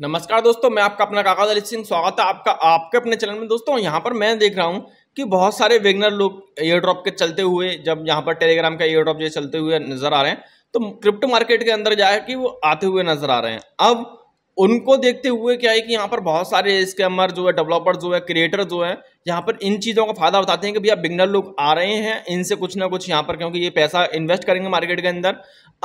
नमस्कार दोस्तों मैं आपका अपना काका दलित सिंह स्वागत है आपका आपके अपने चैनल में दोस्तों यहाँ पर मैं देख रहा हूँ कि बहुत सारे वेगनर लोग एयर ड्रॉप के चलते हुए जब यहाँ पर टेलीग्राम का एयर ड्रॉप जो चलते हुए नजर आ रहे हैं तो क्रिप्टो मार्केट के अंदर जाए कि वो आते हुए नजर आ रहे हैं अब उनको देखते हुए क्या है कि यहाँ पर बहुत सारे स्कैमर जो है डेवलपर जो है क्रिएटर जो है यहाँ पर इन चीज़ों का फायदा बताते हैं कि भैया बिगनर लोग आ रहे हैं इनसे कुछ ना कुछ यहाँ पर क्योंकि ये पैसा इन्वेस्ट करेंगे मार्केट के अंदर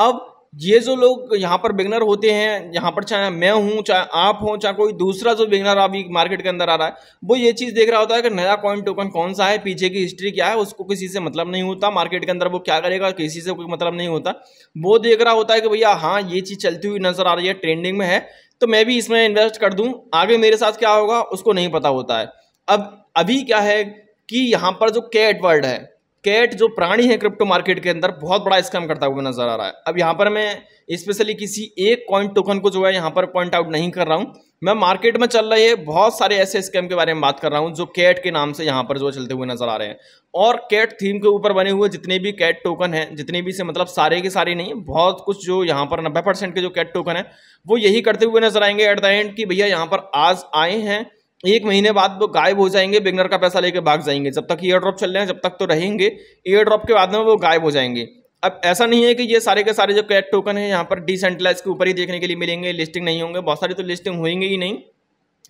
अब ये जो लोग यहाँ पर बिगनर होते हैं यहाँ पर चाहे मैं हूँ चाहे आप हों चाहे कोई दूसरा जो बिगनर अभी मार्केट के अंदर आ रहा है वो ये चीज़ देख रहा होता है कि नया कॉइन टोकन कौन सा है पीछे की हिस्ट्री क्या है उसको किसी से मतलब नहीं होता मार्केट के अंदर वो क्या करेगा किसी से कोई मतलब नहीं होता वो देख रहा होता है कि भैया हाँ ये चीज़ चलती हुई नज़र आ रही है ट्रेंडिंग में है तो मैं भी इसमें इन्वेस्ट कर दूँ आगे मेरे साथ क्या होगा उसको नहीं पता होता है अब अभी क्या है कि यहाँ पर जो कैट वर्ड है कैट जो प्राणी है क्रिप्टो मार्केट के अंदर बहुत बड़ा स्कैम करता हुआ नजर आ रहा है अब यहाँ पर मैं स्पेशली किसी एक कॉइन टोकन को जो है यहाँ पर पॉइंट आउट नहीं कर रहा हूँ मैं मार्केट में चल रहे बहुत सारे ऐसे स्कैम के बारे में बात कर रहा हूँ जो कैट के नाम से यहाँ पर जो चलते हुए नजर आ रहे हैं और कैट थीम के ऊपर बने हुए जितने भी कैट टोकन हैं जितने भी से मतलब सारे के सारे नहीं बहुत कुछ जो यहाँ पर नब्बे परसेंट के जो कैट टोकन है वो यही करते हुए नजर आएंगे एट द एंड कि भैया यहाँ पर आज आए हैं एक महीने बाद वो गायब हो जाएंगे बिगनर का पैसा लेके भाग जाएंगे जब तक ईयर ड्रॉप चल रहे हैं जब तक तो रहेंगे ईयर ड्रॉप के बाद में वो गायब हो जाएंगे अब ऐसा नहीं है कि ये सारे के सारे जो कैट टोकन है यहाँ पर डिसेंट्रलाइज के ऊपर ही देखने के लिए मिलेंगे लिस्टिंग नहीं होंगे बहुत सारी तो लिस्टिंग होंगे ही नहीं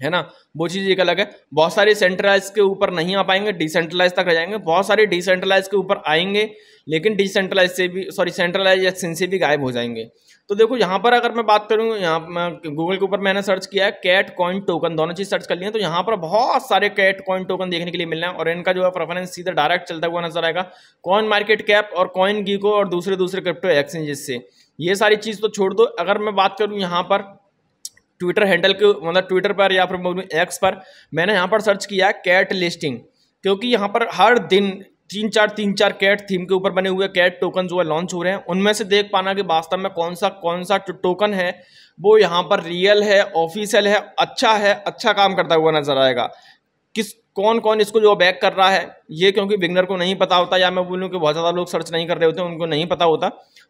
है ना वो चीज़ एक अलग है बहुत सारे सेंट्रलाइज के ऊपर नहीं आ पाएंगे डिसेंट्रलाइज तक रह जाएंगे बहुत सारे डिसेंट्रलाइज के ऊपर आएंगे लेकिन डिसेंट्रलाइज से भी सॉरी सेंट्रलाइजेशन से भी गायब हो जाएंगे तो देखो यहाँ पर अगर मैं बात करूँ यहाँ गूगल के ऊपर मैंने सर्च किया है कैट कॉइन टोकन दोनों चीज़ सर्च कर लिए तो यहाँ पर बहुत सारे कैट कॉइन टोकन देखने के लिए मिल रहे हैं और इनका जो है प्रेफरेंस सीधा डायरेक्ट चलता हुआ नजर आएगा कॉइन मार्केट कैप और कॉइन गीको और दूसरे दूसरे क्रिप्टो एक्सचेंजेस से ये सारी चीज़ तो छोड़ दो अगर मैं बात करूँ यहाँ पर ट्विटर हैंडल के मतलब ट्विटर पर या फिर एक्स पर मैंने यहाँ पर सर्च किया कैट लिस्टिंग क्योंकि यहाँ पर हर दिन तीन चार तीन चार कैट थीम के ऊपर बने हुए कैट टोकन जो है लॉन्च हो रहे हैं उनमें से देख पाना कि वास्तव में कौन सा कौन सा टोकन है वो यहाँ पर रियल है ऑफिशियल है अच्छा है अच्छा काम करता हुआ नजर आएगा किस कौन कौन इसको जो बैक कर रहा है ये क्योंकि बिगनर को नहीं पता होता या मैं बोलूँ कि बहुत ज़्यादा लोग सर्च नहीं कर रहे होते उनको नहीं पता होता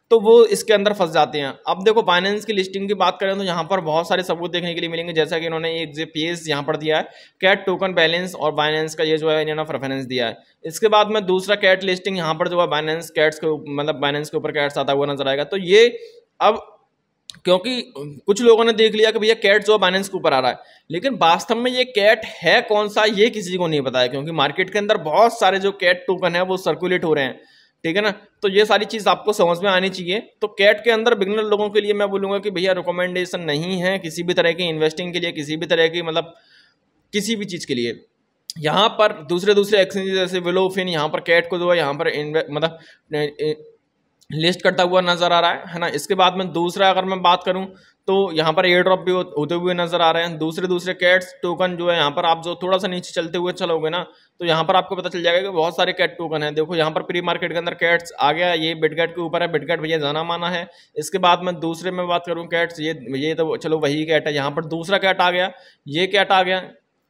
तो वो इसके अंदर फंस जाते हैं अब देखो फाइनेंस की लिस्टिंग की बात करें तो यहाँ पर बहुत सारे सबूत देखने के लिए मिलेंगे जैसा कि इन्होंने एक जे पी एस यहाँ पर दिया है कैट टोकन बैलेंस और बाइनेंस का ये जो है इन्होंने प्रेफरेंस दिया है इसके बाद में दूसरा कैट लिस्टिंग यहाँ पर जो है बाइनेंस कैट्स के मतलब बाइनेंस के ऊपर कैट्स आता हुआ नजर आएगा तो ये अब क्योंकि कुछ लोगों ने देख लिया कि भैया कैट जो बाइनेंस के ऊपर आ रहा है लेकिन वास्तव में ये कैट है कौन सा ये किसी को नहीं पता है क्योंकि मार्केट के अंदर बहुत सारे जो कैट टोकन है वो सर्कुलेट हो रहे हैं ठीक है ना तो ये सारी चीज़ आपको समझ में आनी चाहिए तो कैट के अंदर बिगनर लोगों के लिए मैं बोलूँगा कि भैया रिकमेंडेशन नहीं है किसी भी तरह की इन्वेस्टिंग के लिए किसी भी तरह की मतलब किसी भी चीज़ के लिए यहाँ पर दूसरे दूसरे एक्सचेंजेस जैसे विलोफिन यहाँ पर कैट को जो है यहाँ पर मतलब लिस्ट करता हुआ नज़र आ रहा है है ना इसके बाद में दूसरा अगर मैं बात करूं तो यहाँ पर एयर ड्रॉप भी होते हुए नज़र आ रहे हैं दूसरे दूसरे कैट्स टोकन जो है यहाँ पर आप जो थोड़ा सा नीचे चलते हुए चलोगे ना तो यहाँ पर आपको पता चल जाएगा कि बहुत सारे कैट टोकन है देखो यहाँ पर प्री मार्केट के अंदर कैट्स आ गया ये बिटगेट के ऊपर है बिटगेट भैया जाना माना है इसके बाद में दूसरे में बात करूँ कैट्स ये ये तो चलो वही कैट है यहाँ पर दूसरा कैट आ गया ये कैट आ गया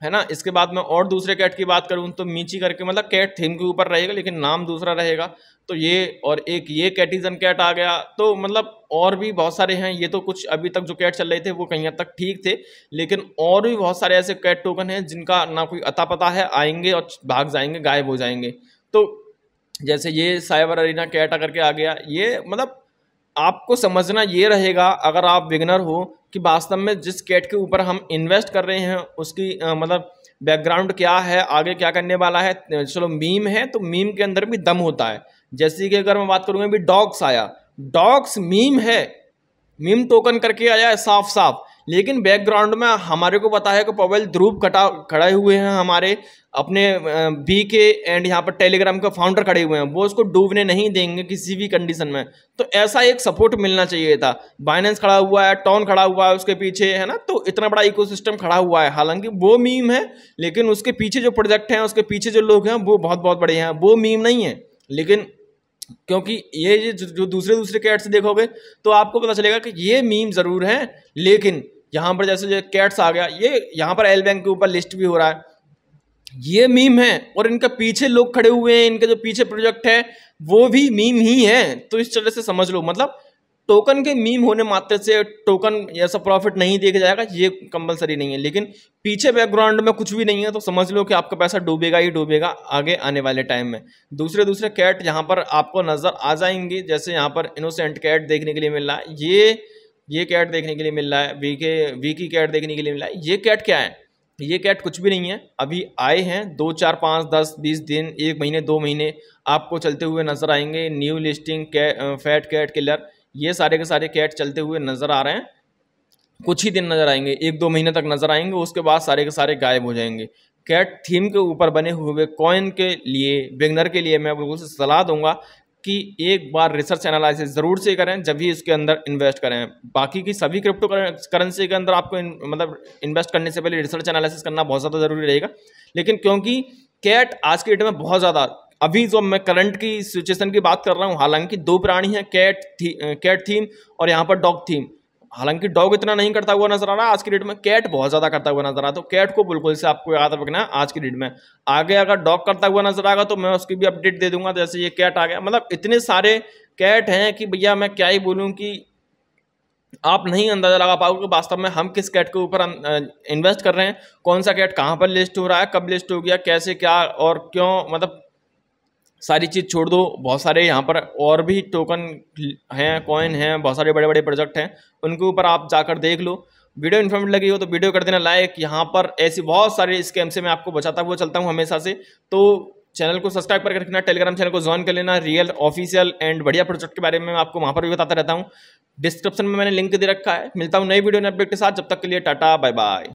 है ना इसके बाद में और दूसरे कैट की बात करूँ तो मीची करके मतलब कैट थीम के ऊपर रहेगा लेकिन नाम दूसरा रहेगा तो ये और एक ये कैटिजन कैट आ गया तो मतलब और भी बहुत सारे हैं ये तो कुछ अभी तक जो कैट चल रहे थे वो कहीं हद तक ठीक थे लेकिन और भी बहुत सारे ऐसे कैट टोकन हैं जिनका ना कोई अता पता है आएंगे और भाग जाएंगे गायब हो जाएंगे तो जैसे ये साइबर अरीना कैट करके आ गया ये मतलब आपको समझना ये रहेगा अगर आप विगनर हो कि वास्तव में जिस कैट के ऊपर हम इन्वेस्ट कर रहे हैं उसकी आ, मतलब बैकग्राउंड क्या है आगे क्या करने वाला है चलो मीम है तो मीम के अंदर भी दम होता है जैसे कि अगर मैं बात करूँगा अभी डॉग्स आया डॉग्स मीम है मीम टोकन करके आया है साफ साफ लेकिन बैकग्राउंड में हमारे को पता है कि पवेल ध्रुव कटा खड़े हुए हैं हमारे अपने बी के एंड यहाँ पर टेलीग्राम के फाउंडर खड़े हुए हैं वो उसको डूबने नहीं देंगे किसी भी कंडीशन में तो ऐसा एक सपोर्ट मिलना चाहिए था बाइनेंस खड़ा हुआ है टॉन खड़ा हुआ है उसके पीछे है ना तो इतना बड़ा इकोसिस्टम खड़ा हुआ है हालांकि वो मीम है लेकिन उसके पीछे जो प्रोजेक्ट हैं उसके पीछे जो लोग हैं वो बहुत बहुत बड़े हैं वो मीम नहीं है लेकिन क्योंकि ये जो दूसरे दूसरे कैट्स देखोगे तो आपको पता चलेगा कि ये मीम ज़रूर हैं लेकिन यहाँ पर जैसे जो कैट्स आ गया ये यहाँ पर एल बैंक के ऊपर लिस्ट भी हो रहा है ये मीम है और इनके पीछे लोग खड़े हुए हैं इनके जो पीछे प्रोजेक्ट है वो भी मीम ही है तो इस तरह से समझ लो मतलब टोकन के मीम होने मात्र से टोकन ऐसा प्रॉफिट नहीं देखा जाएगा ये कंपलसरी नहीं है लेकिन पीछे बैकग्राउंड में कुछ भी नहीं है तो समझ लो कि आपका पैसा डूबेगा ही डूबेगा आगे आने वाले टाइम में दूसरे दूसरे कैट यहाँ पर आपको नज़र आ जाएंगे जैसे यहाँ पर इनोसेंट कैट देखने के लिए मिल रहा है ये ये कैट देखने के लिए मिल रहा है वी के वी की कैट देखने के लिए मिल रहा है ये कैट क्या है ये कैट कुछ भी नहीं है अभी आए हैं दो चार पाँच दस बीस दिन एक महीने दो महीने आपको चलते हुए नजर आएंगे न्यू लिस्टिंग कै, फैट कैट किलर ये सारे के सारे कैट चलते हुए नज़र आ रहे हैं कुछ ही दिन नज़र आएंगे एक दो महीने तक नज़र आएंगे उसके बाद सारे के सारे गायब हो जाएंगे कैट थीम के ऊपर बने हुए कॉइन के लिए बिगनर के लिए मैं बिल्कुल से सलाह दूंगा कि एक बार रिसर्च एनालिसिस ज़रूर से करें जब भी इसके अंदर इन्वेस्ट करें बाकी की सभी क्रिप्टो करेंसी के अंदर आपको इन, मतलब इन्वेस्ट करने से पहले रिसर्च एनालिसिस करना बहुत ज़्यादा ज़रूरी रहेगा लेकिन क्योंकि कैट आज के डेट में बहुत ज़्यादा अभी जो मैं करंट की सिचुएशन की बात कर रहा हूँ हालांकि दो प्राणी हैं कैट थी कैट थीम और यहाँ पर डॉग थीम हालांकि डॉग इतना नहीं करता हुआ नजर आ रहा आज की डेट में कैट बहुत ज़्यादा करता हुआ नजर आ रहा तो कैट को बिल्कुल से आपको याद रखना है आज की डेट में आगे अगर डॉग करता हुआ नजर आएगा तो मैं उसकी भी अपडेट दे दूंगा जैसे ये कैट आ गया मतलब इतने सारे कैट हैं कि भैया मैं क्या ही बोलूँ कि आप नहीं अंदाज़ा लगा पाओगे वास्तव में हम किस कैट के ऊपर इन्वेस्ट अं, अं, कर रहे हैं कौन सा कैट कहाँ पर लिस्ट हो रहा है कब लिस्ट हो गया कैसे क्या और क्यों मतलब सारी चीज़ छोड़ दो बहुत सारे यहाँ पर और भी टोकन हैं कॉइन हैं बहुत सारे बड़े बड़े प्रोजेक्ट हैं उनके ऊपर आप जाकर देख लो वीडियो इन्फॉर्मेट लगी हो तो वीडियो कर देना लाइक यहाँ पर ऐसी बहुत सारे स्कैम से मैं आपको बचाता हुआ चलता हूँ हमेशा से तो चैनल को सब्सक्राइब करके रखना टेलीग्राम चैनल को ज्वाइन कर लेना रियल ऑफिशियल एंड बढ़िया प्रोजेक्ट के बारे में मैं आपको वहाँ पर भी बताता रहता हूँ डिस्क्रिप्शन में मैंने लिंक दे रखा है मिलता हूँ नई वीडियो नेटवर्क अपडेट के साथ जब तक के लिए टाटा बाय बाय